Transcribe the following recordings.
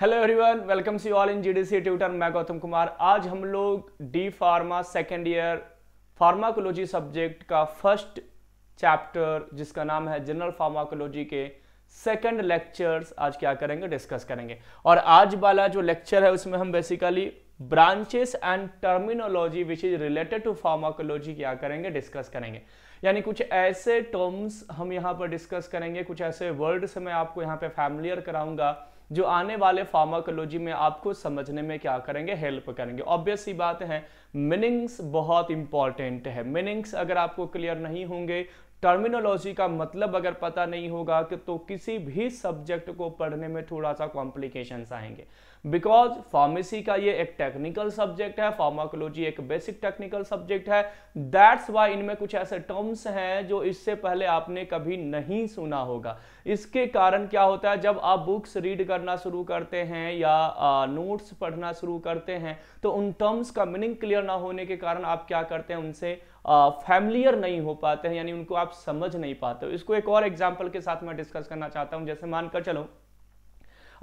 Hello everyone welcome see all in GDC tutor मैं गौतम कुमार आज हम लोग D pharma second year pharmacology subject का फर्स्ट चैप्टर जिसका नाम है जनरल फार्माकोलॉजी के सेकेंड लेक्चर्स आज क्या करेंगे डिस्कस करेंगे और आज वाला जो लेक्चर है उसमें हम basically branches and terminology which is related to pharmacology क्या करेंगे डिस्कस करेंगे यानी कुछ ऐसे टर्म्स हम यहाँ पर डिस्कस करेंगे कुछ ऐसे वर्ड्स मैं आपको यहाँ पे फैमिलियर कराऊंगा जो आने वाले फार्माकोलॉजी में आपको समझने में क्या करेंगे हेल्प करेंगे ऑब्वियस ही बात है मीनिंग्स बहुत इंपॉर्टेंट है मीनिंग्स अगर आपको क्लियर नहीं होंगे टर्मिनोलॉजी का मतलब अगर पता नहीं होगा कि तो किसी भी सब्जेक्ट को पढ़ने में थोड़ा सा कॉम्प्लिकेशंस आएंगे बिकॉज फार्मेसी का ये एक टेक्निकल सब्जेक्ट है फार्माकोलॉजी एक बेसिक टेक्निकल सब्जेक्ट है दैट्स वाई इनमें कुछ ऐसे टर्म्स हैं जो इससे पहले आपने कभी नहीं सुना होगा इसके कारण क्या होता है जब आप बुक्स रीड करना शुरू करते हैं या नोट्स पढ़ना शुरू करते हैं तो उन टर्म्स का मीनिंग क्लियर ना होने के कारण आप क्या करते हैं उनसे फैमिलियर uh, नहीं हो पाते हैं यानी उनको आप समझ नहीं पाते हो इसको एक और एग्जाम्पल के साथ मैं डिस्कस करना चाहता हूँ जैसे मानकर चलो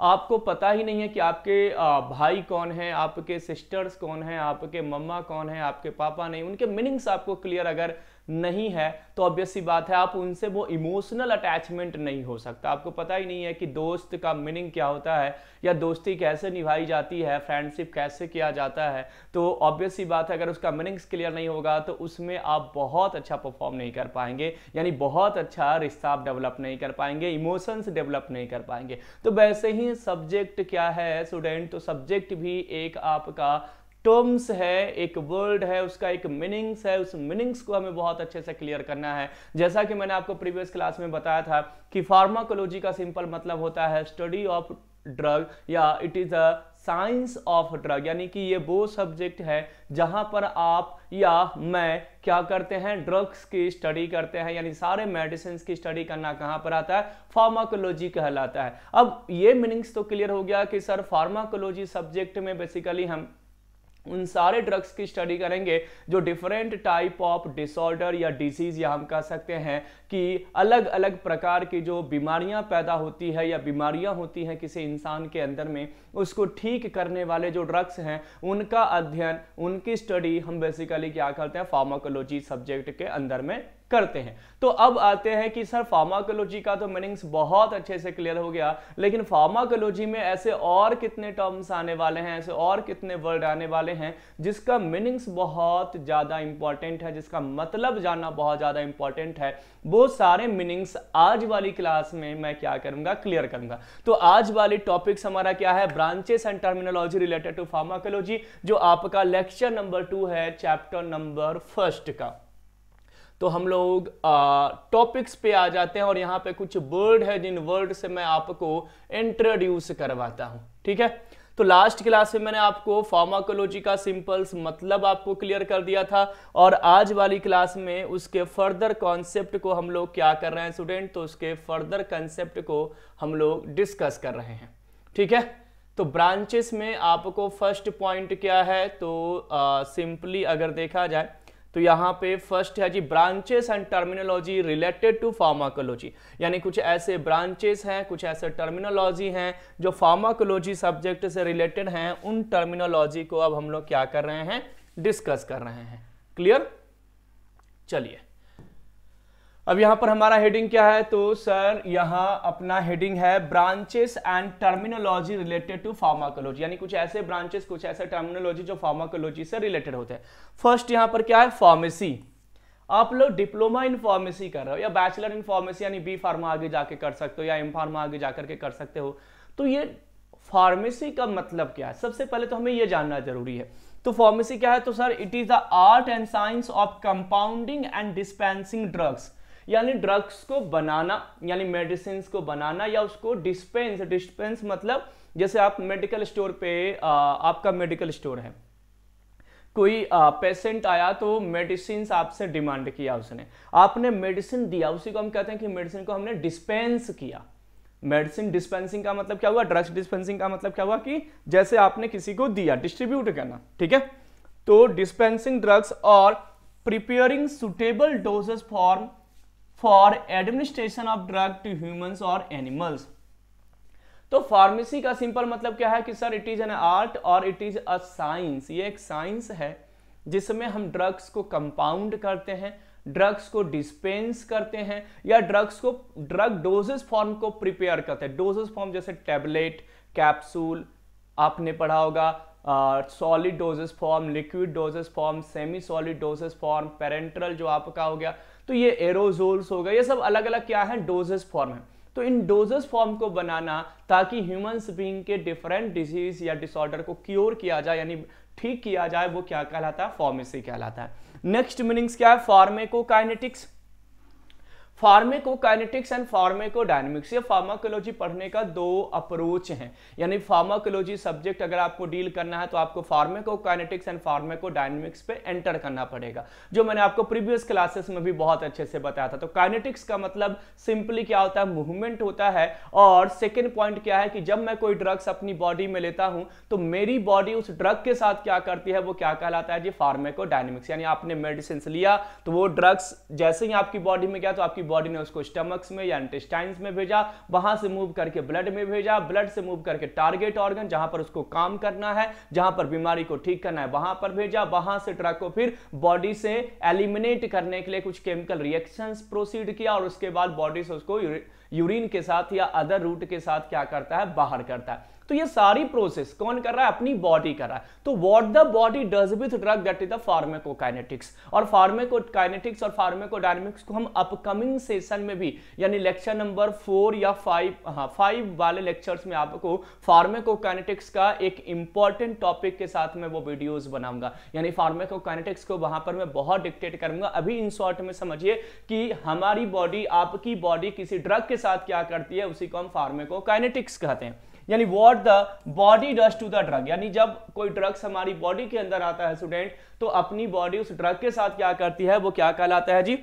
आपको पता ही नहीं है कि आपके भाई कौन है आपके सिस्टर्स कौन है आपके मम्मा कौन है आपके पापा नहीं उनके मीनिंग्स आपको क्लियर अगर नहीं है तो ऑब्वियस सी बात है आप उनसे वो इमोशनल अटैचमेंट नहीं हो सकता आपको पता ही नहीं है कि दोस्त का मीनिंग क्या होता है या दोस्ती कैसे निभाई जाती है फ्रेंडशिप कैसे किया जाता है तो ऑब्वियस बात है अगर उसका मीनिंग्स क्लियर नहीं होगा तो उसमें आप बहुत अच्छा परफॉर्म नहीं कर पाएंगे यानी बहुत अच्छा रिश्ता आप डेवलप नहीं कर पाएंगे इमोशंस डेवलप नहीं कर पाएंगे तो वैसे ही सब्जेक्ट क्या है स्टूडेंट तो सब्जेक्ट भी एक आपका टर्म्स है एक वर्ड है उसका एक मीनिंग्स है उस मीनिंग्स को हमें बहुत अच्छे से क्लियर करना है जैसा कि मैंने आपको प्रीवियस क्लास में बताया था कि फार्माकोलॉजी का सिंपल मतलब होता है स्टडी ऑफ ड्रग या it is a science of drug यानी कि ये वो सब्जेक्ट है जहाँ पर आप या मैं क्या करते हैं ड्रग्स की स्टडी करते हैं यानी सारे मेडिसिन की स्टडी करना कहाँ पर आता है फार्माकोलॉजी कहलाता है अब ये मीनिंग्स तो क्लियर हो गया कि सर फार्माकोलॉजी सब्जेक्ट में बेसिकली हम उन सारे ड्रग्स की स्टडी करेंगे जो डिफरेंट टाइप ऑफ डिसऑर्डर या डिसीज या हम कह सकते हैं कि अलग अलग प्रकार की जो बीमारियां पैदा होती है या बीमारियां होती हैं किसी इंसान के अंदर में उसको ठीक करने वाले जो ड्रग्स हैं उनका अध्ययन उनकी स्टडी हम बेसिकली क्या करते हैं फार्माकोलॉजी सब्जेक्ट के अंदर में करते हैं तो अब आते हैं कि सर फार्माकोलॉजी का तो मीनिंग्स बहुत अच्छे से क्लियर हो गया लेकिन फार्माकोलॉजी में ऐसे और कितने टर्म्स आने वाले हैं ऐसे और कितने वर्ड आने वाले हैं जिसका मीनिंग्स बहुत ज़्यादा इंपॉर्टेंट है जिसका मतलब जानना बहुत ज़्यादा इंपॉर्टेंट है वो सारे मीनिंग्स आज वाली क्लास में मैं क्या करूंगा क्लियर करूंगा तो आज वाली टॉपिक्स हमारा क्या है branches and terminology related to pharmacology जो आपका लेक्चर नंबर टू है चैप्टर नंबर फर्स्ट का तो हम लोग टॉपिक्स पे आ जाते हैं और यहाँ पे कुछ वर्ड है जिन वर्ड से मैं आपको इंट्रोड्यूस करवाता हूँ ठीक है तो लास्ट क्लास में मैंने आपको फार्माकोलॉजी का सिंपल्स मतलब आपको क्लियर कर दिया था और आज वाली क्लास में उसके फर्दर कॉन्सेप्ट को हम लोग क्या कर रहे हैं स्टूडेंट तो उसके फर्दर कंसेप्ट को हम लोग डिस्कस कर रहे हैं ठीक है तो ब्रांचेस में आपको फर्स्ट पॉइंट क्या है तो सिंपली अगर देखा जाए तो यहाँ पे फर्स्ट है जी branches and terminology related to pharmacology यानी कुछ ऐसे ब्रांचेस हैं कुछ ऐसे टर्मिनोलॉजी हैं जो फार्माकोलॉजी सब्जेक्ट से रिलेटेड हैं उन टर्मिनोलॉजी को अब हम लोग क्या कर रहे हैं डिस्कस कर रहे हैं क्लियर चलिए अब यहां पर हमारा हेडिंग क्या है तो सर यहां अपना हेडिंग है branches and terminology related to pharmacology यानी कुछ ऐसे ब्रांचेस कुछ ऐसे टर्मिनोलॉजी जो फार्माकोलॉजी से रिलेटेड होते हैं फर्स्ट यहां पर क्या है फार्मेसी आप लोग डिप्लोमा इन फार्मेसी कर रहे हो या बैचलर इन फार्मेसी यानी बी फार्मा आगे जाके कर सकते हो या एम फार्मा आगे जाकर के कर सकते हो तो ये फार्मेसी का मतलब क्या है सबसे पहले तो हमें यह जानना जरूरी है तो फार्मेसी क्या है तो sir it is the art and science of compounding and dispensing drugs यानी ड्रग्स को बनाना यानी मेडिसिन को बनाना या उसको डिस्पेंस डिस्पेंस मतलब जैसे आप मेडिकल स्टोर पे आ, आपका मेडिकल स्टोर है कोई पेशेंट आया तो मेडिसिन आपसे डिमांड किया उसने आपने मेडिसिन दिया उसी को हम कहते हैं कि मेडिसिन को हमने डिस्पेंस किया मेडिसिन डिस्पेंसिंग का मतलब क्या हुआ ड्रग्स डिस्पेंसिंग का मतलब क्या हुआ कि जैसे आपने किसी को दिया डिस्ट्रीब्यूट करना ठीक है तो डिस्पेंसिंग ड्रग्स और preparing suitable doses for for administration of drug to humans और एनिमल्स तो फार्मेसी का सिंपल मतलब क्या है कि sir it is an art और इट इज अ साइंस ये एक साइंस है जिसमें हम ड्रग्स को कंपाउंड करते हैं ड्रग्स को डिस्पेंस करते हैं या ड्रग्स को ड्रग डोजेस फॉर्म को प्रिपेयर करते हैं डोजेस फॉर्म जैसे टेबलेट कैप्सूल आपने पढ़ा होगा solid doses form liquid doses form semi solid doses form parenteral जो आपका हो गया तो ये एरोजोल्स हो गए ये सब अलग अलग क्या है डोजेस फॉर्म है तो इन डोजेस फॉर्म को बनाना ताकि ह्यूमंस बींग के डिफरेंट डिजीज या डिसऑर्डर को क्योर किया जाए यानी ठीक किया जाए वो क्या कहलाता है फॉर्मेसी कहलाता है नेक्स्ट मीनिंग्स क्या है फार्मेकोकाइनेटिक्स फार्मेकोकाइनेटिक्स एंड फार्मेकोडायनेमिक्स ये फार्माकोलॉजी पढ़ने का दो अप्रोच हैं यानी फार्माकोलॉजी सब्जेक्ट अगर आपको डील करना है तो आपको फार्मेकोकाइनेटिक्स एंड फार्मेकोडायनेमिक्स पे एंटर करना पड़ेगा जो मैंने आपको प्रीवियस क्लासेस में भी बहुत अच्छे से बताया था तो काइनेटिक्स का मतलब सिंपली क्या होता है मूवमेंट होता है और सेकेंड पॉइंट क्या है कि जब मैं कोई ड्रग्स अपनी बॉडी में लेता हूं तो मेरी बॉडी उस ड्रग के साथ क्या करती है वो क्या कहलाता है जी डायनेमिक्स यानी आपने मेडिसिन लिया तो वो ड्रग्स जैसे ही आपकी बॉडी में गया तो आपकी आपकी बॉडी ने उसको स्टमक्स में या इंटेस्टाइंस में भेजा वहां से मूव करके ब्लड में भेजा ब्लड से मूव करके टारगेट ऑर्गन जहां पर उसको काम करना है जहां पर बीमारी को ठीक करना है वहां पर भेजा वहां से ड्रग को फिर बॉडी से एलिमिनेट करने के लिए कुछ केमिकल रिएक्शन प्रोसीड किया और उसके बाद बॉडी से उसको यूरिन के साथ या अदर रूट के साथ क्या करता है बाहर करता है तो ये सारी प्रोसेस कौन कर रहा है अपनी बॉडी कर रहा है तो what the body does with drug that is the pharmacokinetics और फार्मेकोकाइनेटिक्स और फार्मेकोडायनेमिक्स को हम अपकमिंग सेशन में भी यानी लेक्चर नंबर फोर या फाइव हाँ फाइव वाले लेक्चर्स में आपको फार्मेकोकाइनेटिक्स का एक इंपॉर्टेंट टॉपिक के साथ में वो वीडियोज बनाऊंगा यानी फार्मेकोकाइनेटिक्स को वहां पर मैं बहुत डिक्टेट करूंगा अभी इन शॉर्ट में समझिए कि हमारी बॉडी आपकी बॉडी किसी ड्रग के साथ क्या करती है उसी को हम फार्मेकोकाइनेटिक्स कहते हैं यानी what the body does to the drug यानी जब कोई ड्रग्स हमारी बॉडी के अंदर आता है स्टूडेंट तो अपनी बॉडी उस ड्रग के साथ क्या करती है वो क्या कहलाता है जी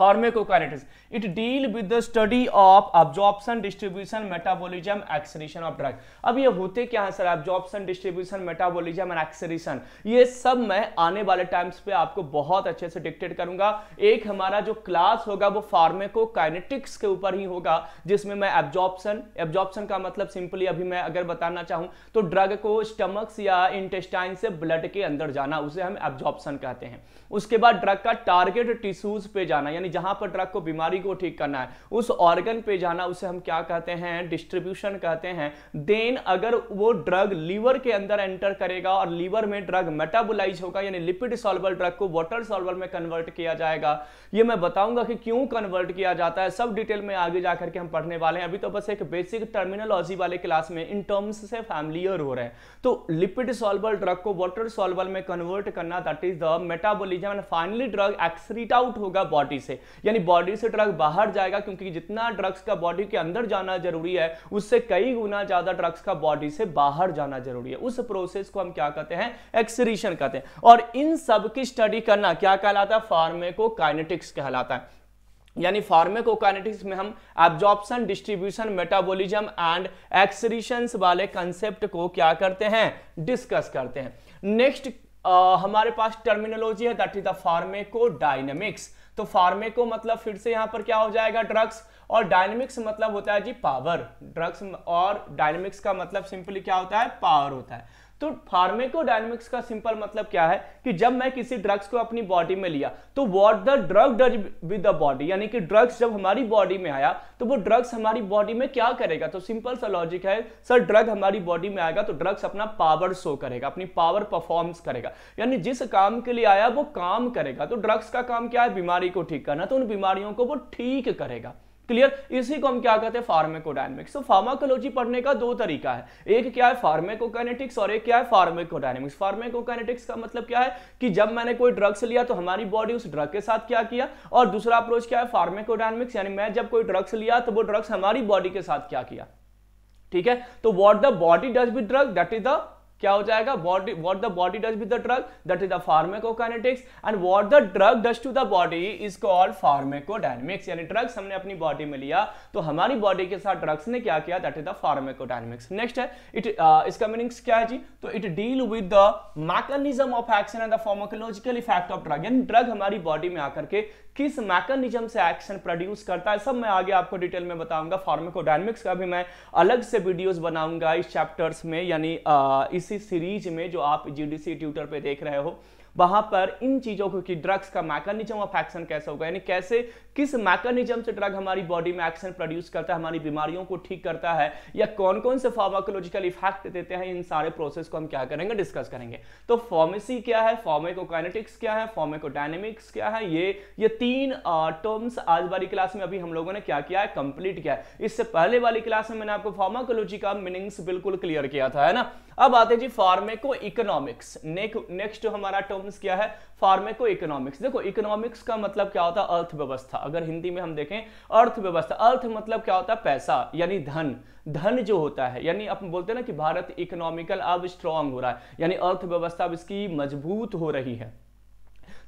pharmacokinetics it deal with the study of absorption distribution metabolism accretion of drug अब ये होते क्या है sir absorption distribution metabolism and accretion ये सब मैं आने वाले टाइम्स पे आपको बहुत अच्छे से डिक्टेट करूंगा एक हमारा जो क्लास होगा वो फार्मेकोकाइनेटिक्स के ऊपर ही होगा जिसमें मैं एब्जॉर्प्शन एब्जॉर्प्शन का मतलब सिंपली अभी मैं अगर बताना चाहूं तो ड्रग को स्टमक्स या इंटेस्टाइन से ब्लड के अंदर जाना उसे हम एब्जॉर्प्शन कहते हैं उसके बाद ड्रग का टारगेट टिश्यूज पे जाना यानी जहां पर ड्रग को बीमारी को ठीक करना है उस ऑर्गन पे जाना उसे हम क्या कहते हैं डिस्ट्रीब्यूशन कहते हैं देन अगर वो ड्रग लीवर के अंदर एंटर करेगा और लीवर में ड्रग मेटाबोलाइज होगा यानी लिपिड सॉल्वर ड्रग को वाटर सॉल्वर में कन्वर्ट किया जाएगा ये मैं बताऊंगा कि क्यों कन्वर्ट किया जाता है सब डिटेल में आगे जाकर के हम पढ़ने वाले हैं अभी तो बस एक बेसिक टर्मिनोलॉजी वाले क्लास में इन टर्म्स से फैमिलियर हो रहे हैं तो लिपिड सॉल्वर ड्रग को वाटर सॉल्वर में कन्वर्ट करना दैट इज द मेटाबोलिज लीजिए मैंने फाइनली ड्रग एक्सरीट आउट होगा बॉडी से यानी बॉडी से ड्रग बाहर जाएगा क्योंकि जितना ड्रग्स का बॉडी के अंदर जाना जरूरी है उससे कई गुना ज्यादा ड्रग्स का बॉडी से बाहर जाना जरूरी है उस प्रोसेस को हम क्या कहते हैं एक्सरीशन कहते हैं और इन सब की स्टडी करना क्या कहलाता है फार्मेकोकाइनेटिक्स कहलाता है यानी फार्मेकोकाइनेटिक्स में हम absorption distribution metabolism and excretions वाले कंसेप्ट को क्या करते हैं डिस्कस करते हैं नेक्स्ट हमारे पास टर्मिनोलॉजी है that is the pharmacodynamics तो फार्मेको मतलब फिर से यहां पर क्या हो जाएगा ड्रग्स और डायनेमिक्स मतलब होता है जी पावर ड्रग्स और डायनेमिक्स का मतलब सिंपली क्या होता है पावर होता है तो फार्मेकोडाइनमिक्स का सिंपल मतलब क्या है कि जब मैं किसी ड्रग्स को अपनी बॉडी में लिया तो what the drug does with the body यानी कि ड्रग्स जब हमारी बॉडी में आया तो वो ड्रग्स हमारी बॉडी में क्या करेगा तो सिंपल सा लॉजिक है सर ड्रग हमारी बॉडी में आएगा तो ड्रग्स अपना पावर शो करेगा अपनी पावर परफॉर्मेंस करेगा यानी जिस काम के लिए आया वो काम करेगा तो ड्रग्स का काम क्या है बीमारी को ठीक करना तो उन बीमारियों को वो ठीक करेगा क्लियर इसी को हम क्या कहते हैं फार्मेकोडायनेमिक्स तो फार्माकोलॉजी पढ़ने का दो तरीका है एक क्या है फार्मेकोकाइनेटिक्स और एक क्या है फार्मेकोडायनेमिक्स फार्मेकोकाइनेटिक्स का मतलब क्या है कि जब मैंने कोई ड्रग्स लिया तो हमारी बॉडी उस ड्रग के साथ क्या किया और दूसरा अप्रोच क्या है फार्मेकोडायनेमिक्स यानी मैं जब कोई ड्रग्स लिया तो वो ड्रग्स हमारी बॉडी के साथ क्या किया ठीक है तो what the body does with drug that is the क्या हो जाएगा body what the body does with the drug that is the pharmacokinetics and what the drug does to the body is called pharmacodynamics यानी drugs हमने अपनी body में लिया तो हमारी बॉडी के साथ ड्रग्स ने क्या किया that is the pharmacodynamics next है इट uh, इसका मीनिंग्स क्या है जी तो it deal with the mechanism of action and the pharmacological effect of drug यानी ड्रग हमारी बॉडी में आकर के किस मैकेनिज्म से एक्शन प्रोड्यूस करता है सब मैं आगे आपको डिटेल में बताऊंगा फार्मेकोडाइनमिक्स का भी मैं अलग से वीडियोस बनाऊंगा इस चैप्टर्स में यानी इसी सीरीज में जो आप जीडीसी ट्यूटर पे देख रहे हो वहां पर इन चीजों को कि ड्रग्स का मैकेनिज्म ऑफ एक्शन कैसे होगा यानी कैसे किस मैकेनिज्म से ड्रग हमारी बॉडी में एक्शन प्रोड्यूस करता है हमारी बीमारियों को ठीक करता है या कौन कौन से फार्माकोलॉजिकल इफेक्ट देते हैं इन सारे प्रोसेस को हम क्या करेंगे डिस्कस करेंगे तो फॉर्मेसी क्या है फॉर्मेकोकाइनेटिक्स क्या है फॉर्मेकोडायनेमिक्स क्या है ये ये तीन टर्म्स आज वाली क्लास में अभी हम लोगों ने क्या किया है कंप्लीट किया है इससे पहले वाली क्लास में मैंने आपको फार्माकोलॉजी का मीनिंग्स बिल्कुल क्लियर किया था है ना अब आते जी फार्मेको इकोनॉमिक्स नेक्स्ट हमारा टर्म इकोनॉमिक्स किया है फार्मेको इकोनॉमिक्स देखो इकोनॉमिक्स का मतलब क्या होता है अर्थव्यवस्था अगर हिंदी में हम देखें अर्थव्यवस्था अर्थ मतलब क्या होता है पैसा यानी धन धन जो होता है यानी अपन बोलते हैं ना कि भारत इकोनॉमिकल अब स्ट्रांग हो रहा है यानी अर्थव्यवस्था अब इसकी मजबूत हो रही है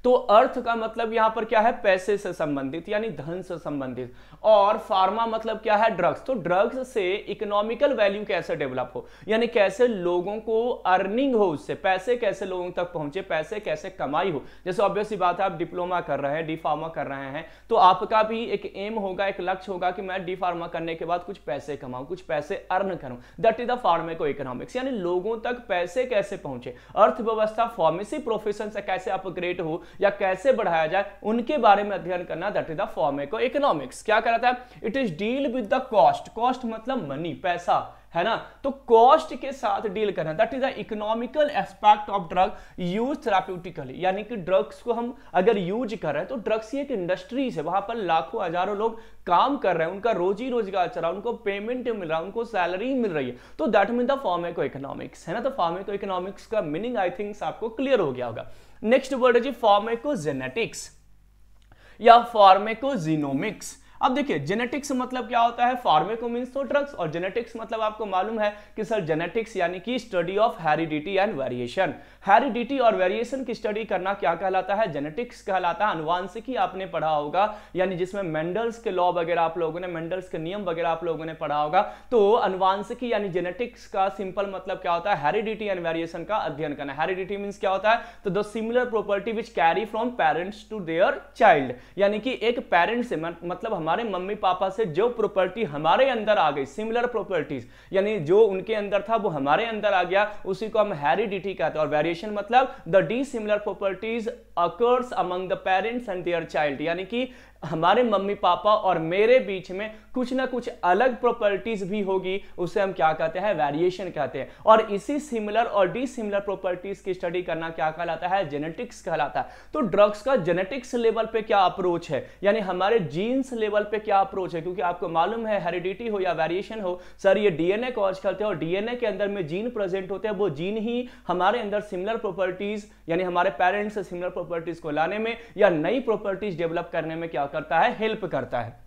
तो अर्थ का मतलब यहां पर क्या है पैसे से संबंधित यानी धन से संबंधित और फार्मा मतलब क्या है ड्रग्स तो ड्रग्स से इकोनॉमिकल वैल्यू कैसे डेवलप हो यानी कैसे लोगों को अर्निंग हो उससे पैसे कैसे लोगों तक पहुंचे पैसे कैसे कमाई हो जैसे ऑब्वियस बात है आप डिप्लोमा कर रहे हैं डी फार्मा कर रहे हैं तो आपका भी एक एम होगा एक लक्ष्य होगा कि मैं डी फार्मा करने के बाद कुछ पैसे कमाऊं कुछ पैसे अर्न करूं that is the pharmacoeconomics यानी लोगों तक पैसे कैसे पहुंचे अर्थव्यवस्था फार्मेसी प्रोफेशन से कैसे अपग्रेड हो या कैसे बढ़ाया जाए उनके बारे में अध्ययन करना that is the pharmacoeconomics क्या कहता है it is deal with the cost cost मतलब मनी पैसा है ना तो कॉस्ट के साथ डील करना that is the economical aspect of drug use therapeutically यानी कि ड्रग्स को हम अगर यूज कर रहे हैं तो ड्रग्स ही एक इंडस्ट्रीज है वहां पर लाखों हजारों लोग काम कर रहे हैं उनका रोजी रोजगार चल रहा है उनको पेमेंट मिल रहा है उनको सैलरी मिल रही है तो that mean the pharmacoeconomics है ना तो फॉर्मेको इकोनॉमिक्स का मीनिंग आई थिंक आपको क्लियर हो गया होगा नेक्स्ट वर्ड है जी फॉर्मेकोजेनेटिक्स या फॉर्मेकोजिनोमिक्स अब देखिए जेनेटिक्स मतलब क्या होता है फार्मेको मीन्स तो ड्रग्स और जेनेटिक्स मतलब आपको मालूम है कि सर जेनेटिक्स यानी कि study of heredity and variation heredity और वेरिएशन की स्टडी करना क्या कहलाता है जेनेटिक्स कहलाता है अनुवांशिकी आपने पढ़ा होगा यानी जिसमें मेंडल्स के लॉ वगैरह आप लोगों ने मेंडल्स के नियम वगैरह आप लोगों ने पढ़ा होगा तो अनुवांशिकी यानी जेनेटिक्स का सिंपल मतलब क्या होता है हेरिडिटी एंड वेरिएशन का अध्ययन करना हेरिडिटी मीन्स क्या होता है तो the similar property which carry from parents to their child यानी कि एक पेरेंट से मतलब हमारे हमारे मम्मी पापा से जो प्रॉपर्टी हमारे अंदर आ गई सिमिलर प्रॉपर्टीज यानी जो उनके अंदर था वो हमारे अंदर आ गया उसी को हम हेरिडिटी कहते हैं और वेरिएशन मतलब the the similar properties occurs among the parents and their child यानी कि हमारे मम्मी पापा और मेरे बीच में कुछ ना कुछ अलग प्रॉपर्टीज भी होगी उसे हम क्या कहते हैं वेरिएशन कहते हैं और इसी सिमिलर और डिसिमिलर प्रॉपर्टीज की स्टडी करना क्या कहलाता है जेनेटिक्स कहलाता है तो ड्रग्स का जेनेटिक्स लेवल पे क्या अप्रोच है यानी हमारे जीन्स लेवल पे क्या अप्रोच है क्योंकि आपको मालूम है हेरिडिटी हो या वेरिएशन हो सर ये डीएनए कॉज करते हैं और डीएनए के अंदर में जीन प्रेजेंट होते हैं वो जीन ही हमारे अंदर सिमिलर प्रॉपर्टीज यानी हमारे पेरेंट्स सिमिलर प्रॉपर्टीज को लाने में या नई प्रॉपर्टीज डेवलप करने में क्या करता है हेल्प करता है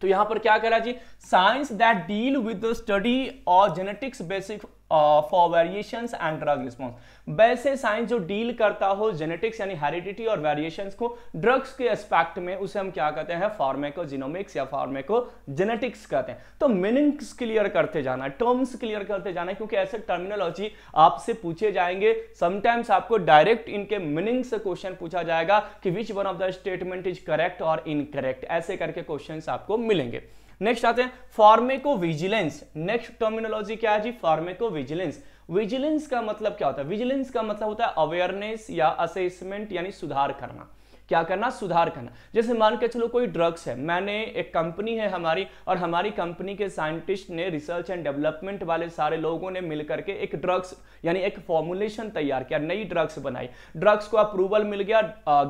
तो यहां पर क्या करा जी science that deal with the study और genetics basic for variation and drug response वैसे साइंस जो डील करता हो जेनेटिक्स यानी हेरिडिटी और वेरिएशन को ड्रग्स के एस्पेक्ट में उसे हम क्या कहते हैं जीनोमिक्स या फार्मेको जेनेटिक्स कहते हैं तो मीनिंग्स क्लियर करते जाना टर्म्स क्लियर करते जाना क्योंकि ऐसे टर्मिनोलॉजी आपसे पूछे जाएंगे समटाइम्स आपको डायरेक्ट इनके मीनिंग से क्वेश्चन पूछा जाएगा कि which one of the statement is correct और इनकरेक्ट ऐसे करके क्वेश्चन आपको मिलेंगे नेक्स्ट आते हैं फार्मेको विजिलेंस नेक्स्ट टर्मिनोलॉजी क्या है जी फार्मेको विजिलेंस विजिलेंस का मतलब क्या होता है विजिलेंस का मतलब होता है अवेयरनेस या असेसमेंट यानी सुधार करना क्या करना सुधार करना जैसे मान के चलो कोई ड्रग्स है मैंने एक कंपनी है हमारी और हमारी कंपनी के साइंटिस्ट ने रिसर्च एंड डेवलपमेंट वाले सारे लोगों ने मिलकर के एक ड्रग्स यानी एक फॉर्मुलेशन तैयार किया नई ड्रग्स बनाई ड्रग्स को अप्रूवल मिल गया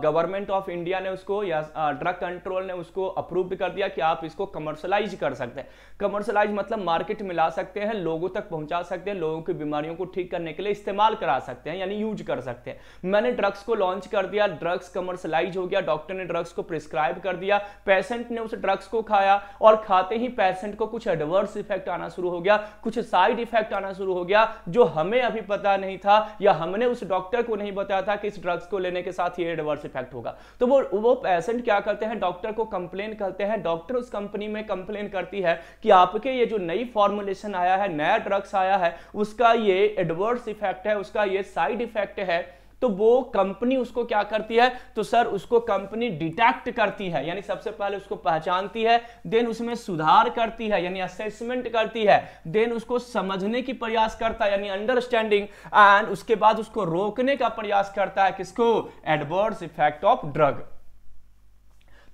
गवर्नमेंट ऑफ इंडिया ने उसको या ड्रग कंट्रोल ने उसको अप्रूव कर दिया कि आप इसको कमर्शलाइज कर सकते हैं कमर्शलाइज मतलब मार्केट में ला सकते हैं लोगों तक पहुंचा सकते हैं लोगों की बीमारियों को ठीक करने के लिए इस्तेमाल करा सकते हैं यानी यूज कर सकते हैं मैंने ड्रग्स को लॉन्च कर दिया ड्रग्स कमर्शलाइज एनालाइज हो गया डॉक्टर ने ड्रग्स को प्रिस्क्राइब कर दिया पेशेंट ने उस ड्रग्स को खाया और खाते ही पेशेंट को कुछ एडवर्स इफेक्ट आना शुरू हो गया कुछ साइड इफेक्ट आना शुरू हो गया जो हमें अभी पता नहीं था या हमने उस डॉक्टर को नहीं बताया था कि इस ड्रग्स को लेने के साथ ये एडवर्स इफेक्ट होगा तो वो वो पेशेंट क्या करते हैं डॉक्टर को कंप्लेन करते हैं डॉक्टर उस कंपनी में कंप्लेन करती है कि आपके ये जो नई फॉर्मुलेशन आया है नया ड्रग्स आया है उसका ये एडवर्स इफेक्ट है उसका ये साइड इफेक्ट है तो वो कंपनी उसको क्या करती है तो सर उसको कंपनी डिटेक्ट करती है यानी सबसे पहले उसको पहचानती है देन उसमें सुधार करती है यानी असेसमेंट करती है देन उसको समझने की प्रयास करता है यानी अंडरस्टैंडिंग एंड उसके बाद उसको रोकने का प्रयास करता है किसको एडवर्स इफेक्ट ऑफ ड्रग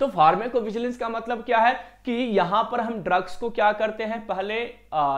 तो फार्मेकोविजिलेंस का मतलब क्या है कि यहां पर हम ड्रग्स को क्या करते हैं पहले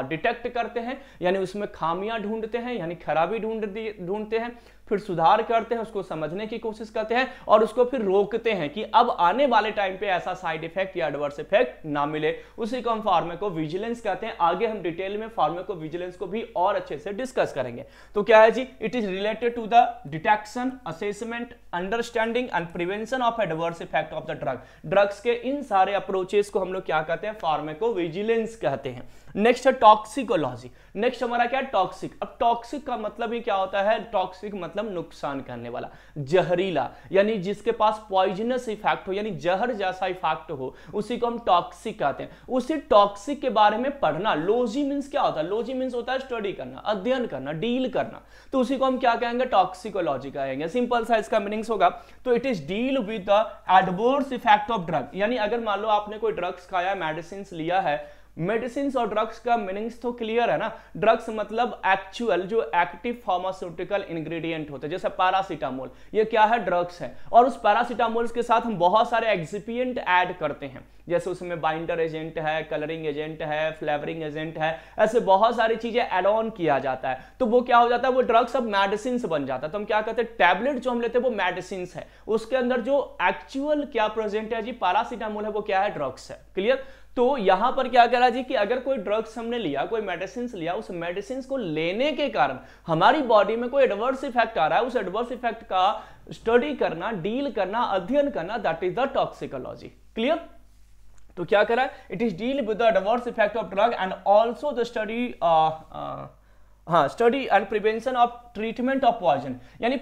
डिटेक्ट करते हैं यानी उसमें खामियां ढूंढते हैं यानी खराबी ढूंढ ढूंढते हैं फिर सुधार करते हैं उसको समझने की कोशिश करते हैं और उसको फिर रोकते हैं कि अब आने वाले टाइम पे ऐसा साइड इफेक्ट या एडवर्स इफेक्ट ना मिले उसी को हम फार्मेको विजिलेंस कहते हैं आगे हम डिटेल में फार्मेको विजिलेंस को भी और अच्छे से डिस्कस करेंगे तो क्या है जी it is related to the detection assessment understanding and prevention of adverse effect of the drug drugs के इन सारे अप्रोचेस को हम लोग लोग क्या कहते हैं फार्मेको विजिलेंस कहते हैं नेक्स्ट है टॉक्सिकोलॉजी नेक्स्ट हमारा क्या टॉक्सिक अब टॉक्सिक का मतलब ही क्या होता है टॉक्सिक मतलब नुकसान करने वाला जहरीला यानी जिसके पास पॉइजनस इफेक्ट हो यानी जहर जैसा इफेक्ट हो उसी को हम टॉक्सिक कहते हैं उसी टॉक्सिक के बारे में पढ़ना लोजी मीन्स क्या होता है लोजी मीन्स होता है स्टडी करना अध्ययन करना डील करना तो उसी को हम क्या कहेंगे टॉक्सिकोलॉजी कहेंगे सिंपल साइज का मीनिंग्स होगा तो it is deal with the adverse effect of drug यानी अगर मान लो आपने कोई ड्रग्स खाया मेडिसिन लिया है मेडिसिन और ड्रग्स का मीनिंग्स तो क्लियर है ना ड्रग्स मतलब एक्चुअल जो एक्टिव फार्मास्यूटिकल इंग्रेडिएंट होते हैं जैसे पैरासिटामोल ये क्या है ड्रग्स है और उस पैरासीटामोल्स के साथ हम बहुत सारे एक्सिपियंट ऐड करते हैं जैसे उसमें बाइंडर एजेंट है कलरिंग एजेंट है फ्लेवरिंग एजेंट है ऐसे बहुत सारी चीजें एड ऑन किया जाता है तो वो क्या हो जाता है वो ड्रग्स अब मेडिसिन बन जाता है तो हम क्या कहते हैं टैबलेट जो हम लेते हैं वो मेडिसिन है उसके अंदर जो एक्चुअल क्या प्रेजेंट है जी पैरासिटामोल है वो क्या है ड्रग्स है क्लियर तो यहां पर क्या कह रहा जी कि अगर कोई ड्रग्स हमने लिया कोई मेडिसिन लिया उस मेडिसिन को लेने के कारण हमारी बॉडी में कोई एडवर्स इफेक्ट आ रहा है उस एडवर्स इफेक्ट का स्टडी करना डील करना अध्ययन करना that is the toxicology clear तो क्या करा it is deal with the adverse effect of drug and also the study हाँ study and prevention of treatment of poison यानी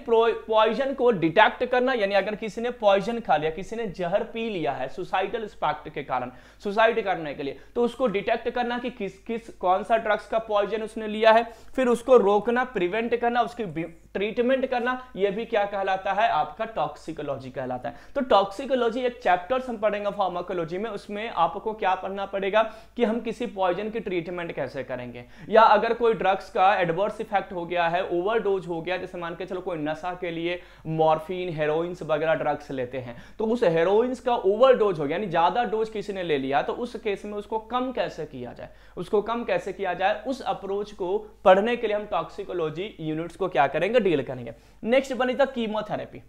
पॉइजन को डिटेक्ट करना यानी अगर किसी ने पॉइजन खा लिया किसी ने जहर पी लिया है सुसाइडल स्पैक्ट के कारण सुसाइड करने के लिए तो उसको डिटेक्ट करना कि किस किस कौन सा ड्रग्स का पॉइजन उसने लिया है फिर उसको रोकना प्रिवेंट करना उसकी ट्रीटमेंट करना यह भी क्या कहलाता है आपका टॉक्सिकोलॉजी कहलाता है तो टॉक्सिकोलॉजी एक चैप्टर हम पढ़ेंगे फार्माकोलॉजी में उसमें आपको क्या पढ़ना पड़ेगा कि हम किसी पॉइजन की ट्रीटमेंट कैसे करेंगे या अगर कोई ड्रग्स का एडवर्स इफेक्ट हो गया है ओवर डोज हो गया जैसे मान के चलो कोई नशा के लिए मॉर्फिन हेरोइंस वगैरह ड्रग्स लेते हैं तो उस हेरोइंस का ओवर डोज हो गया यानी ज़्यादा डोज किसी ने ले लिया तो उस केस में उसको कम कैसे किया जाए उसको कम कैसे किया जाए उस अप्रोच को पढ़ने के लिए हम टॉक्सिकोलॉजी यूनिट्स को क्या करेंगे डील करेंगे नेक्स्ट बनी था कीमोथेरेपी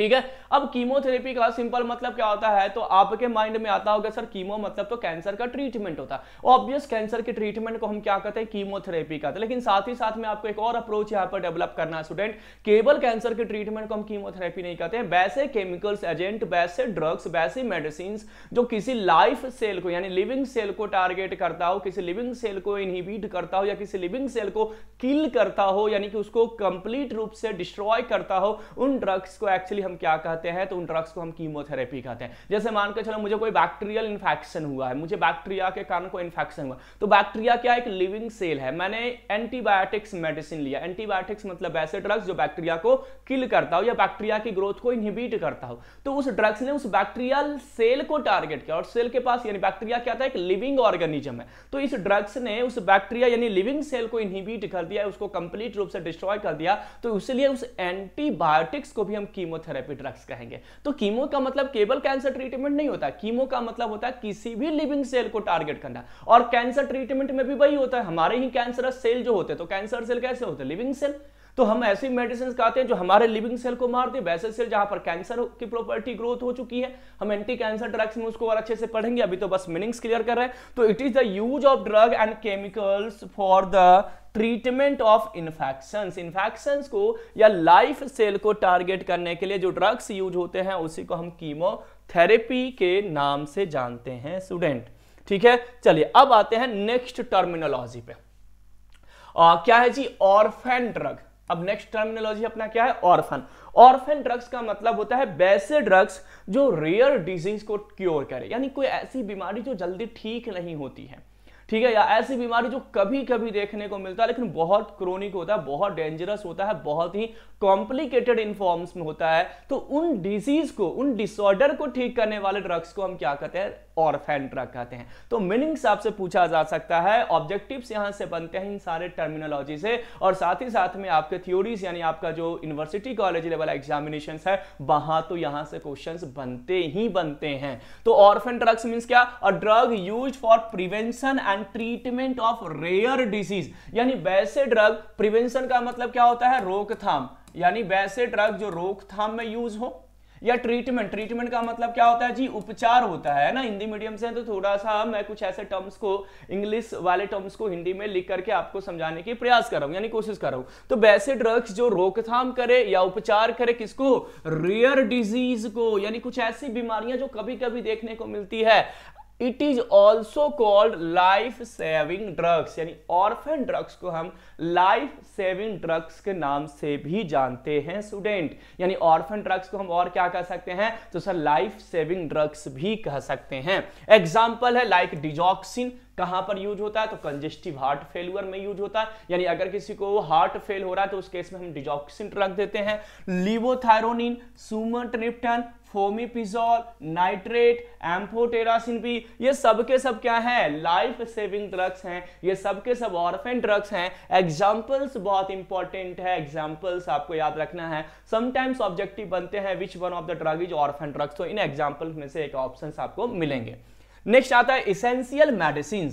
ठीक है अब कीमोथेरेपी का सिंपल मतलब क्या होता है तो आपके माइंड में आता होगा सर कीमो मतलब तो कैंसर का ट्रीटमेंट होता है ऑब्वियस कैंसर के ट्रीटमेंट को हम क्या कहते हैं कीमोथेरेपी का लेकिन साथ ही साथ में आपको एक और अप्रोच यहां पर डेवलप करना है स्टूडेंट केवल कैंसर के ट्रीटमेंट को हम कीमोथेरेपी नहीं कहते हैं वैसे केमिकल्स एजेंट वैसे ड्रग्स वैसे मेडिसिन जो किसी लाइफ सेल को यानी लिविंग सेल को टारगेट करता हो किसी लिविंग सेल को इनहिबिट करता हो या किसी लिविंग सेल को किल करता हो यानी कि उसको कंप्लीट रूप से डिस्ट्रॉय करता हो उन ड्रग्स को एक्चुअली हम क्या कहते हैं तो उन ड्रग्स को हम कीमोथेरेपी कहते हैं जैसे मान के चलो मुझे कोई बैक्टीरियल इन्फेक्शन हुआ है मुझे बैक्टीरिया के कारण कोई इन्फेक्शन हुआ तो बैक्टीरिया क्या एक लिविंग सेल है मैंने एंटीबायोटिक्स मेडिसिन लिया एंटीबायोटिक्स मतलब ऐसे ड्रग्स जो बैक्टीरिया को किल करता हो या बैक्टीरिया की ग्रोथ को इनहिबिट करता हो तो उस ड्रग्स ने उस बैक्टीरियल सेल को टारगेट किया और सेल के पास यानी बैक्टीरिया क्या था एक लिविंग ऑर्गेनिज्म है तो इस ड्रग्स ने उस बैक्टीरिया यानी लिविंग सेल को इनहिबिट कर दिया उसको कंप्लीट रूप से डिस्ट्रॉय कर दिया तो इसलिए उस एंटीबायोटिक्स को भी हम कीमोथेरेपी कीमोथेरेपी ड्रग्स कहेंगे तो कीमो का मतलब केवल कैंसर ट्रीटमेंट नहीं होता कीमो का मतलब होता है किसी भी लिविंग सेल को टारगेट करना और कैंसर ट्रीटमेंट में भी वही होता है हमारे ही कैंसर सेल जो होते हैं तो कैंसर सेल कैसे होते हैं लिविंग सेल तो हम ऐसी मेडिसिन खाते हैं जो हमारे लिविंग सेल को मार दे वैसे सेल जहां पर कैंसर की प्रॉपर्टी ग्रोथ हो चुकी है हम एंटी कैंसर ड्रग्स में उसको और अच्छे से पढ़ेंगे अभी तो बस मीनिंग्स क्लियर कर रहे हैं तो it is the use of drug and chemicals for the treatment of infection infection को या लाइफ सेल को टारगेट करने के लिए जो ड्रग्स यूज होते हैं उसी को हम कीमोथेरेपी के नाम से जानते हैं स्टूडेंट ठीक है चलिए अब आते हैं नेक्स्ट टर्मिनोलॉजी पे आ, क्या है जी ऑर्फेन ड्रग अब नेक्स्ट टर्मिनोलॉजी अपना क्या है ऑर्फन ऑर्फन ड्रग्स का मतलब होता है वैसे ड्रग्स जो रेयर डिजीज को क्योर करे यानी कोई ऐसी बीमारी जो जल्दी ठीक नहीं होती है ठीक है या ऐसी बीमारी जो कभी कभी देखने को मिलता है लेकिन बहुत क्रोनिक होता है बहुत डेंजरस होता है बहुत ही कॉम्प्लिकेटेड इन फॉर्म्स में होता है तो उन डिजीज को उन डिसऑर्डर को ठीक करने वाले ड्रग्स को हम क्या कहते हैं ऑरफेन ड्रग कहते हैं तो मीनिंग्स आपसे पूछा जा सकता है ऑब्जेक्टिव्स यहां से बनते हैं इन सारे टर्मिनोलॉजी से और साथ ही साथ में आपके थ्योरीज यानी आपका जो यूनिवर्सिटी कॉलेज लेवल एग्जामिनेशन है वहां तो यहां से क्वेश्चन बनते ही बनते हैं तो ऑर्फेन ड्रग्स मीन क्या और drug use for prevention and treatment of rare disease यानी वैसे ड्रग प्रिवेंशन का मतलब क्या होता है रोकथाम यानी वैसे ड्रग जो रोकथाम में यूज हो या ट्रीटमेंट ट्रीटमेंट का मतलब क्या होता है जी उपचार होता है ना हिंदी मीडियम से तो थोड़ा सा मैं कुछ ऐसे टर्म्स को इंग्लिश वाले टर्म्स को हिंदी में लिख करके आपको समझाने की प्रयास कर रहा हूं यानी कोशिश कर रहा हूं तो वैसे ड्रग्स जो रोकथाम करे या उपचार करे किसको रेयर डिजीज को यानी कुछ ऐसी बीमारियां जो कभी कभी देखने को मिलती है it is also called life saving drugs यानी ऑर्फेन ड्रग्स को हम लाइफ सेविंग ड्रग्स के नाम से भी जानते हैं स्टूडेंट यानी ऑर्फेन ड्रग्स को हम और क्या कह सकते हैं तो सर लाइफ सेविंग ड्रग्स भी कह सकते हैं एग्जाम्पल है लाइक like डिजॉक्सिन कहां पर यूज होता है तो कंजेस्टिव हार्ट फेलर में यूज होता है यानी अगर किसी को हार्ट फेल हो रहा है तो उस केस में हम डिजॉक्सिन रख देते हैं लिवोथायरोनिन सुमट्रिप्टन फोमिपिजोल नाइट्रेट एम्फोटेरासिन भी ये सब के सब क्या है लाइफ सेविंग ड्रग्स हैं ये सब के सब ऑर्फेन ड्रग्स हैं एग्जाम्पल्स बहुत इंपॉर्टेंट है एग्जाम्पल्स आपको याद रखना है समटाइम्स ऑब्जेक्टिव बनते हैं which one of the drug is orphan drugs तो इन एग्जाम्पल्स में से एक ऑप्शन आपको मिलेंगे नेक्स्ट आता है इसेंशियल मेडिसिन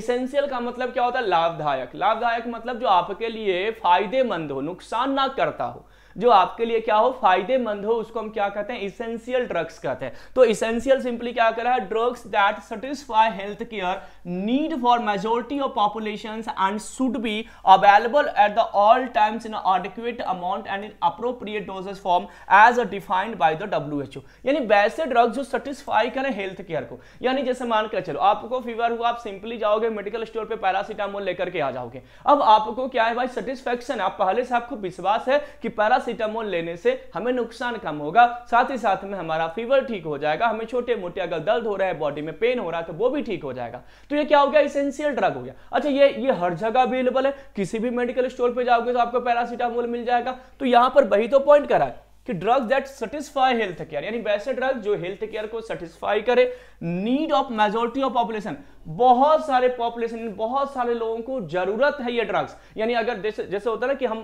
इसेंशियल का मतलब क्या होता है लाभदायक लाभदायक मतलब जो आपके लिए फायदेमंद हो नुकसान ना करता हो जो आपके लिए क्या हो फायदेमंद हो उसको हम क्या कहते हैं इसेंशियल ड्रग्स कहते हैं तो इसेंशियल सिंपली क्या कर रहा है drugs that satisfy health care need for majority of population and should be available at the all times in adequate adequate amount and in appropriate doses form as defined by the WHO यानी वैसे drugs जो satisfy करें health care को यानी जैसे मानकर चलो आपको फीवर हुआ आप सिंपली जाओगे मेडिकल स्टोर पर पैरासिटामोल लेकर के आ जाओगे अब आपको क्या है भाई सेटिस्फेक्शन आप पहले से आपको विश्वास है कि पैरा पैरासीटामोल लेने से हमें नुकसान कम होगा साथ ही साथ में हमारा फीवर ठीक हो जाएगा हमें छोटे मोटे अगर दर्द हो रहा है बॉडी में पेन हो रहा है तो वो भी ठीक हो जाएगा तो ये क्या हो गया इसेंशियल ड्रग हो गया अच्छा ये ये हर जगह अवेलेबल है किसी भी मेडिकल स्टोर पर जाओगे तो आपको पैरासीटामोल मिल जाएगा तो यहां पर वही तो पॉइंट करा है कि drugs that satisfy health care यानी वैसे ड्रग जो हेल्थ केयर को सेटिस्फाई करे need of majority of population बहुत सारे पॉपुलेशन बहुत सारे लोगों को जरूरत है ये ड्रग्स यानी अगर जैसे जैसे होता है ना कि हम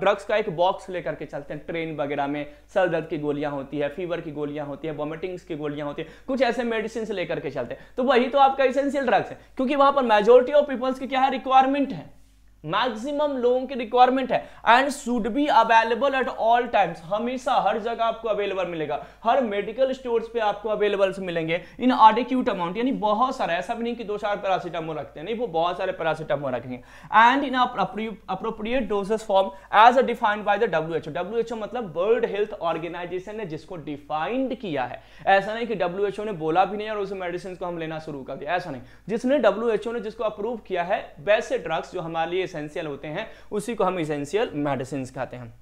ड्रग्स का एक बॉक्स लेकर के चलते हैं ट्रेन वगैरह में सर दर्द की गोलियां होती है फीवर की गोलियां होती है वॉमिटिंग्स की गोलियां होती है कुछ ऐसे मेडिसिन लेकर के चलते हैं तो वही तो आपका इसेंशियल ड्रग्स है क्योंकि वहां पर मेजोरिटी ऑफ पीपल्स की क्या है रिक्वायरमेंट है मैक्सिमम लोगों की रिक्वायरमेंट है and should be available at all times हमेशा हर जगह आपको अवेलेबल मिलेगा हर मेडिकल स्टोर्स पे आपको अवेलेबल मिलेंगे इन आडिक्यूट अमाउंट यानी बहुत सारा ऐसा भी नहीं कि दो चार पैरासीटामोल रखते हैं नहीं वो बहुत सारे पैरासीटामोल रखेंगे and in appropriate doses form as a defined by the WHO WHO मतलब वर्ल्ड हेल्थ ऑर्गेनाइजेशन ने जिसको डिफाइंड किया है ऐसा नहीं कि डब्ल्यूएचओ ने बोला भी नहीं और उस मेडिसिन को हम लेना शुरू कर दिया ऐसा नहीं जिसने डब्ल्यूएचओ ने जिसको अप्रूव किया है वैसे ड्रग्स जो हमारे लिए इसेंशियल होते हैं उसी को हम इसेंशियल मेडिसिन कहते हैं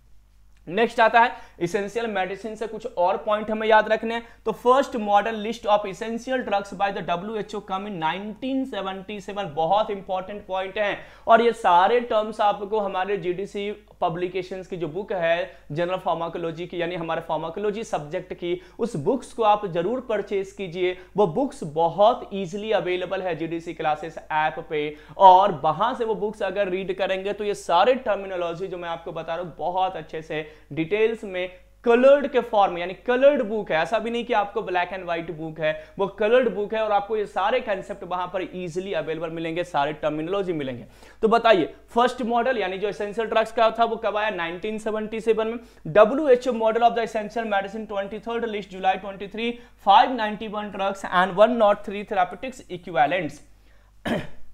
नेक्स्ट आता है इसेंशियल मेडिसिन से कुछ और पॉइंट हमें याद रखने हैं तो first modern list of essential drugs by the W H O come in 1977 बहुत इंपॉर्टेंट पॉइंट है और ये सारे टर्म्स आपको हमारे जीडीसी पब्लिकेशंस की जो बुक है जनरल फार्माकोलॉजी की यानी हमारे फार्माकोलॉजी सब्जेक्ट की उस बुक्स को आप जरूर परचेज कीजिए वो बुक्स बहुत ईजिली अवेलेबल है जीडीसी क्लासेस ऐप पे और वहां से वो बुक्स अगर रीड करेंगे तो ये सारे टर्मिनोलॉजी जो मैं आपको बता रहा हूँ बहुत अच्छे से डिटेल्स में कलर्ड के फॉर्म यानी कलर्ड बुक है ऐसा भी नहीं कि आपको ब्लैक एंड व्हाइट बुक है वो कलर्ड बुक है और आपको ये सारे कंसेप्ट वहां पर इजिली अवेलेबल मिलेंगे सारे टर्मिनोलॉजी मिलेंगे तो बताइए फर्स्ट मॉडल यानी जो एसेंशियल ड्रग्स का था वो कब आया 1977 में W H model of the essential medicine 23rd list जुलाई 23 591 drugs and one 103 therapeutics equivalents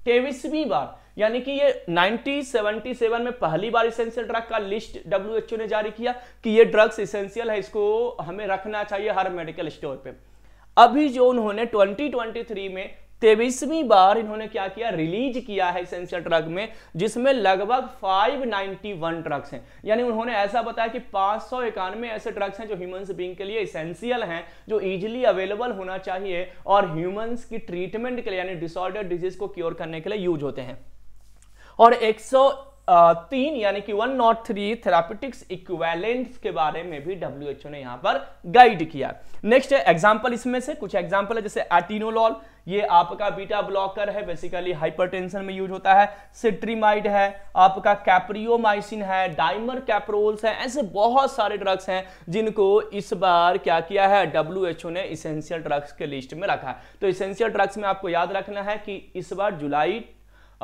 तेईसवीं बार यानी कि ये 1977 में पहली बार इसेंशियल ड्रग का लिस्ट डब्ल्यू ने जारी किया कि ये ड्रग्स इसेंशियल है इसको हमें रखना चाहिए हर मेडिकल स्टोर पे अभी जो उन्होंने 2023 में तेईसवीं बार इन्होंने क्या किया रिलीज किया है इसेंशियल ड्रग में जिसमें लगभग 591 ड्रग्स हैं यानी उन्होंने ऐसा बताया कि पांच सौ इक्यानवे ऐसे ड्रग्स हैं जो ह्यूमंस बींग के लिए इसेंशियल हैं जो इजीली अवेलेबल होना चाहिए और ह्यूमंस की ट्रीटमेंट के लिए यानी डिसऑर्डर डिजीज को क्योर करने के लिए यूज होते हैं और 103 यानी कि 103 थेरापिटिक्स इक्वेलेंट के बारे में भी डब्ल्यूएचओ ने यहां पर गाइड किया नेक्स्ट है एग्जाम्पल इसमें से कुछ एग्जाम्पल है जैसे एटिनोलॉल ये आपका बीटा ब्लॉकर है बेसिकली हाइपरटेंशन में यूज होता है सिट्रीमाइड है आपका कैप्रियोमाइसिन है डाइमर कैप्रोल्स है ऐसे बहुत सारे ड्रग्स हैं जिनको इस बार क्या किया है डब्ल्यू ने इसेंशियल ड्रग्स के लिस्ट में रखा है तो इसेंशियल ड्रग्स में आपको याद रखना है कि इस बार जुलाई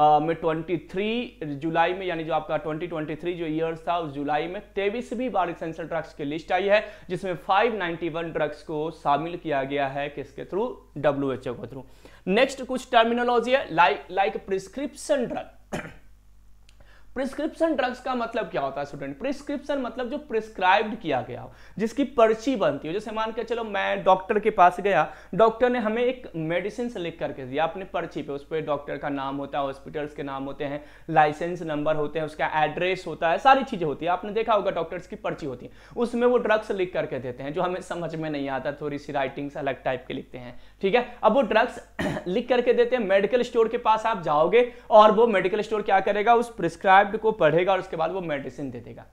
में 23 जुलाई में यानी जो आपका 2023 जो ईयर था उस जुलाई में तेईसवीं बार इसेंशियल ड्रग्स की लिस्ट आई है जिसमें 591 ड्रग्स को शामिल किया गया है किसके थ्रू डब्ल्यू के थ्रू नेक्स्ट कुछ टर्मिनोलॉजी है like like prescription drug prescription drugs का मतलब क्या होता है स्टूडेंट प्रिस्क्रिप्शन मतलब जो प्रिस्क्राइब्ड किया गया हो जिसकी पर्ची बनती हो जैसे मान के चलो मैं डॉक्टर के पास गया डॉक्टर ने हमें एक मेडिसिन लिख करके दिया अपने पर्ची पे उस पर डॉक्टर का नाम होता है हॉस्पिटल्स के नाम होते हैं लाइसेंस नंबर होते हैं उसका एड्रेस होता है सारी चीज़ें होती है आपने देखा होगा डॉक्टर्स की पर्ची होती है उसमें वो ड्रग्स लिख करके देते हैं जो हमें समझ में नहीं आता थोड़ी सी राइटिंग्स अलग टाइप के लिखते हैं ठीक है अब वो ड्रग्स लिख करके देते हैं मेडिकल स्टोर के पास आप जाओगे और वो मेडिकल स्टोर क्या करेगा उस प्रिस्क्राइब प्रिस्क्राइब्ड को पढ़ेगा और उसके बाद वो मेडिसिन दे देगा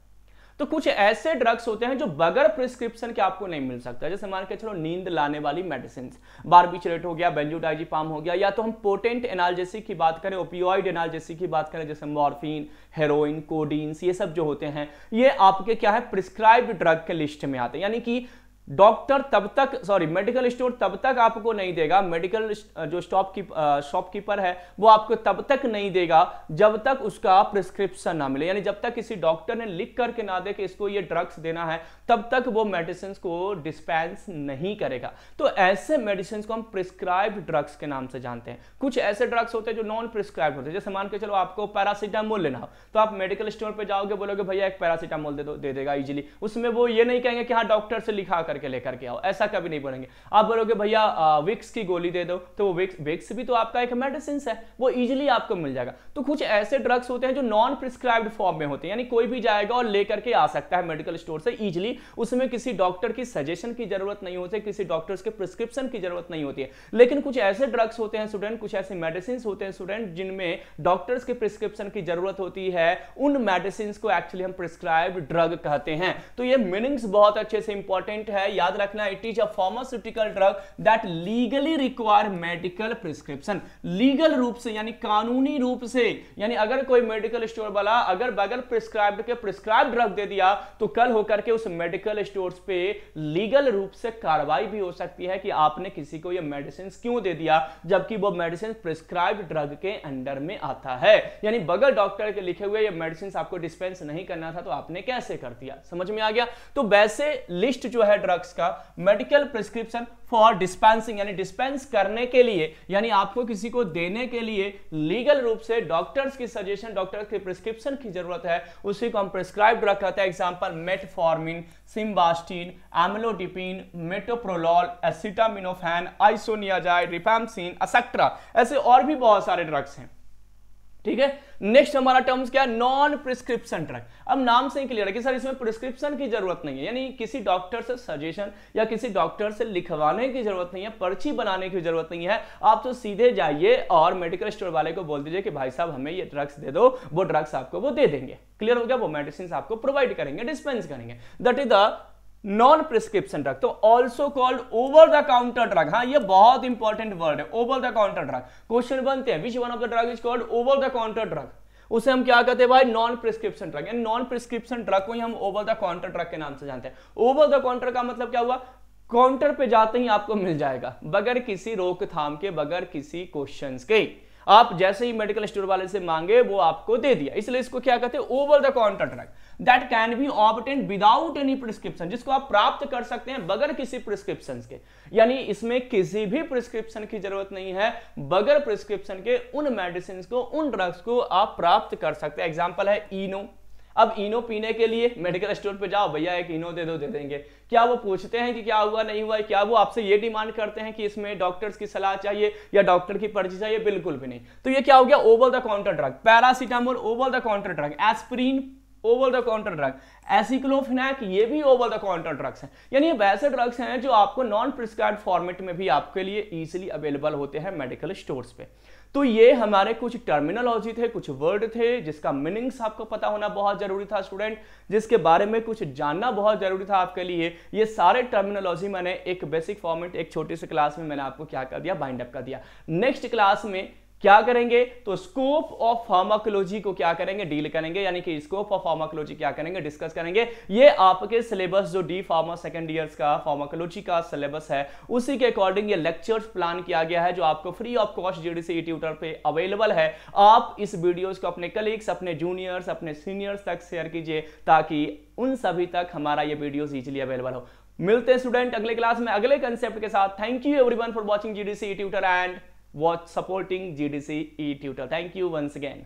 तो कुछ ऐसे ड्रग्स होते हैं जो बगैर प्रिस्क्रिप्शन के आपको नहीं मिल सकता जैसे मान के चलो नींद लाने वाली मेडिसिन बारबिचरेट हो गया बेंजोडाइजीपाम हो गया या तो हम पोटेंट एनालजेसिक की बात करें ओपियोइड एनालजेसिक की बात करें जैसे मॉर्फिन हेरोइन कोडीन ये सब जो होते हैं ये आपके क्या है प्रिस्क्राइब्ड ड्रग के लिस्ट में आते हैं यानी कि डॉक्टर तब तक सॉरी मेडिकल स्टोर तब तक आपको नहीं देगा मेडिकल जो स्टॉप की शॉपकीपर है वो आपको तब तक नहीं देगा जब तक उसका प्रिस्क्रिप्शन ना मिले यानी जब तक किसी डॉक्टर ने लिख करके ना दे कि इसको ये ड्रग्स देना है तब तक वो मेडिसिन को डिस्पेंस नहीं करेगा तो ऐसे मेडिसिन को हम प्रिस्क्राइब ड्रग्स के नाम से जानते हैं कुछ ऐसे ड्रग्स होते हैं जो नॉन प्रिस्क्राइब होते हैं जैसे मान के चलो आपको पैरासीटामोल लेना हो तो आप मेडिकल स्टोर पर जाओगे बोलोगे भैया एक पैरासीटामोल दे दो दे देगा इजिली उसमें वो ये नहीं कहेंगे कि हाँ डॉक्टर से लिखा करके लेकर के आओ ऐसा कभी नहीं बोलेंगे आप बोलोगे भैया विक्स की गोली दे दो तो वो विक्स विक्स भी तो आपका एक मेडिसिन है वो इजिली आपको मिल जाएगा तो कुछ ऐसे ड्रग्स होते हैं जो नॉन प्रिस्क्राइब फॉर्म में होते हैं यानी कोई भी जाएगा और लेकर के आ सकता है मेडिकल स्टोर से ईजिली उसमें किसी डॉक्टर की सजेशन की जरूरत नहीं होती किसी डॉक्टर के प्रिस्क्रिप्शन की जरूरत नहीं होती है लेकिन कुछ ऐसे ड्रग्स होते हैं स्टूडेंट कुछ ऐसे मेडिसिन होते हैं स्टूडेंट जिनमें डॉक्टर्स के प्रिस्क्रिप्शन की जरूरत होती है उन मेडिसिन को एक्चुअली हम प्रिस्क्राइब ड्रग कहते हैं तो ये मीनिंग्स बहुत अच्छे से इंपॉर्टेंट है है याद रखना it is a pharmaceutical drug that legally require medical prescription legal रूप से यानी कानूनी रूप से यानी अगर कोई मेडिकल स्टोर वाला अगर बगल प्रिस्क्राइब के प्रिस्क्राइब ड्रग दे दिया तो कल होकर के उस मेडिकल स्टोर पे लीगल रूप से कार्रवाई भी हो सकती है कि आपने किसी को यह मेडिसिन क्यों दे दिया जबकि वो मेडिसिन प्रिस्क्राइब ड्रग के अंडर में आता है यानी बगल डॉक्टर के लिखे हुए ये मेडिसिन आपको डिस्पेंस नहीं करना था तो आपने कैसे कर दिया समझ में आ गया तो वैसे लिस्ट जो है ड्रग ड्रग्स का मेडिकल प्रिस्क्रिप्शन फॉर डिस्पेंसिंग यानी डिस्पेंस करने के लिए यानी आपको किसी को देने के लिए लीगल रूप से डॉक्टर्स की सजेशन डॉक्टर्स की प्रिस्क्रिप्शन की जरूरत है उसी को हम प्रिस्क्राइब ड्रग कहते हैं example metformin simvastatin amlodipine metoprolol acetaminophen isoniazid rifampicin असेक्ट्रा ऐसे और भी बहुत सारे ड्रग्स हैं ठीक है नेक्स्ट हमारा टर्म्स क्या है नॉन प्रिस्क्रिप्शन ड्रग अब नाम से ही क्लियर है कि सर इसमें प्रिस्क्रिप्शन की जरूरत नहीं है यानी किसी डॉक्टर से सजेशन या किसी डॉक्टर से लिखवाने की जरूरत नहीं है पर्ची बनाने की जरूरत नहीं है आप तो सीधे जाइए और मेडिकल स्टोर वाले को बोल दीजिए कि भाई साहब हमें ये ड्रग्स दे दो वो ड्रग्स आपको वो दे देंगे क्लियर हो गया वो मेडिसिन आपको प्रोवाइड करेंगे डिस्पेंस करेंगे that is the non prescription drug तो also called over the counter drug हाँ ये बहुत इंपॉर्टेंट वर्ड है over the counter drug question बनते हैं which one of the drug is called over the counter drug उसे हम क्या कहते हैं भाई non prescription drug and non prescription drug को ही हम ओवर द काउंटर ड्रग के नाम से जानते हैं ओवर द काउंटर का मतलब क्या हुआ काउंटर पे जाते ही आपको मिल जाएगा बगैर किसी रोकथाम के बगैर किसी क्वेश्चन के आप जैसे ही मेडिकल स्टोर वाले से मांगे वो आपको दे दिया इसलिए इसको क्या कहते हैं over the counter drug that can be obtain without any prescription जिसको आप प्राप्त कर सकते हैं बगैर किसी प्रिस्क्रिप्शन के यानी इसमें किसी भी प्रिस्क्रिप्शन की जरूरत नहीं है बगैर प्रिस्क्रिप्शन के उन मेडिसिन को उन ड्रग्स को आप प्राप्त कर सकते हैं एग्जाम्पल है इनो अब इनो पीने के लिए मेडिकल स्टोर पे जाओ भैया एक इनो दे दो दे देंगे क्या वो पूछते हैं कि क्या हुआ नहीं हुआ क्या वो आपसे ये डिमांड करते हैं कि इसमें डॉक्टर्स की सलाह चाहिए या डॉक्टर की पर्ची चाहिए बिल्कुल भी नहीं तो ये क्या हो गया over the counter drug paracetamol over the counter drug aspirin over the counter drug aceclofenac ये भी ओवर द काउंटर ड्रग्स हैं यानी ये वैसे ड्रग्स हैं जो आपको नॉन प्रिस्क्राइब फॉर्मेट में भी आपके लिए ईजिली अवेलेबल होते हैं मेडिकल स्टोर्स पे तो ये हमारे कुछ टर्मिनोलॉजी थे कुछ वर्ड थे जिसका मीनिंग्स आपको पता होना बहुत जरूरी था स्टूडेंट जिसके बारे में कुछ जानना बहुत जरूरी था आपके लिए ये सारे टर्मिनोलॉजी मैंने एक बेसिक फॉर्मेट एक छोटी सी क्लास में मैंने आपको क्या कर दिया बाइंड अप कर दिया नेक्स्ट क्लास में क्या करेंगे तो स्कोप ऑफ फार्माकोलॉजी को क्या करेंगे डील करेंगे यानी कि स्कोप ऑफ फार्माकोलॉजी क्या करेंगे डिस्कस करेंगे ये आपके सिलेबस जो डी फार्मा सेकेंड ईयर का फार्माकोलॉजी का सिलेबस है उसी के अकॉर्डिंग ये लेक्चर्स प्लान किया गया है जो आपको free of cost GDC tutor पे अवेलेबल है आप इस वीडियोज को अपने कलीग्स अपने जूनियर्स अपने सीनियर्स तक शेयर कीजिए ताकि उन सभी तक हमारा ये वीडियोज इजिली अवेलेबल हो मिलते हैं स्टूडेंट अगले क्लास में अगले कंसेप्ट के साथ thank you everyone for watching GDC tutor and watch supporting GDC e-tutor. Thank you once again.